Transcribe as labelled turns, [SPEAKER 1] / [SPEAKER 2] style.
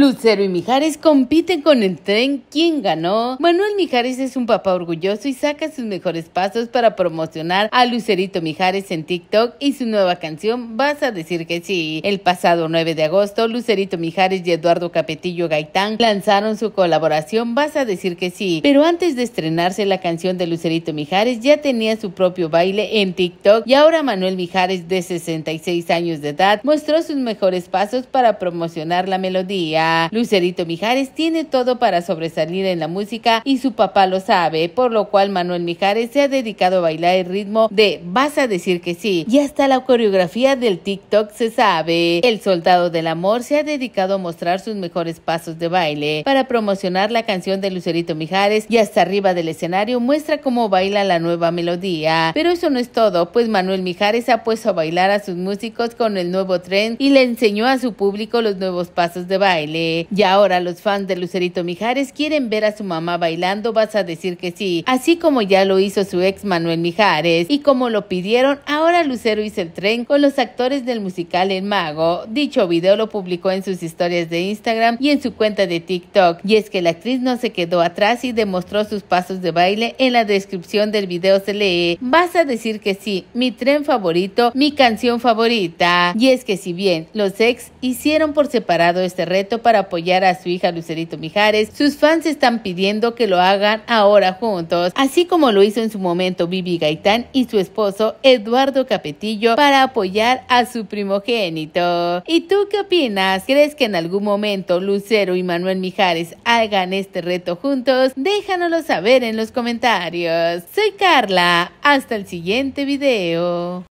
[SPEAKER 1] Lucero y Mijares compiten con el tren ¿Quién ganó. Manuel Mijares es un papá orgulloso y saca sus mejores pasos para promocionar a Lucerito Mijares en TikTok y su nueva canción Vas a decir que sí. El pasado 9 de agosto, Lucerito Mijares y Eduardo Capetillo Gaitán lanzaron su colaboración Vas a decir que sí. Pero antes de estrenarse la canción de Lucerito Mijares ya tenía su propio baile en TikTok y ahora Manuel Mijares de 66 años de edad mostró sus mejores pasos para promocionar la melodía. Lucerito Mijares tiene todo para sobresalir en la música y su papá lo sabe, por lo cual Manuel Mijares se ha dedicado a bailar el ritmo de Vas a decir que sí y hasta la coreografía del TikTok se sabe. El soldado del amor se ha dedicado a mostrar sus mejores pasos de baile para promocionar la canción de Lucerito Mijares y hasta arriba del escenario muestra cómo baila la nueva melodía. Pero eso no es todo, pues Manuel Mijares ha puesto a bailar a sus músicos con el nuevo tren y le enseñó a su público los nuevos pasos de baile. Y ahora los fans de Lucerito Mijares quieren ver a su mamá bailando, vas a decir que sí, así como ya lo hizo su ex Manuel Mijares. Y como lo pidieron, ahora Lucero hizo el tren con los actores del musical El Mago. Dicho video lo publicó en sus historias de Instagram y en su cuenta de TikTok. Y es que la actriz no se quedó atrás y demostró sus pasos de baile en la descripción del video se lee, vas a decir que sí, mi tren favorito, mi canción favorita. Y es que si bien los ex hicieron por separado este reto para para apoyar a su hija Lucerito Mijares, sus fans están pidiendo que lo hagan ahora juntos, así como lo hizo en su momento Vivi Gaitán y su esposo Eduardo Capetillo para apoyar a su primogénito. ¿Y tú qué opinas? ¿Crees que en algún momento Lucero y Manuel Mijares hagan este reto juntos? Déjanoslo saber en los comentarios. Soy Carla, hasta el siguiente video.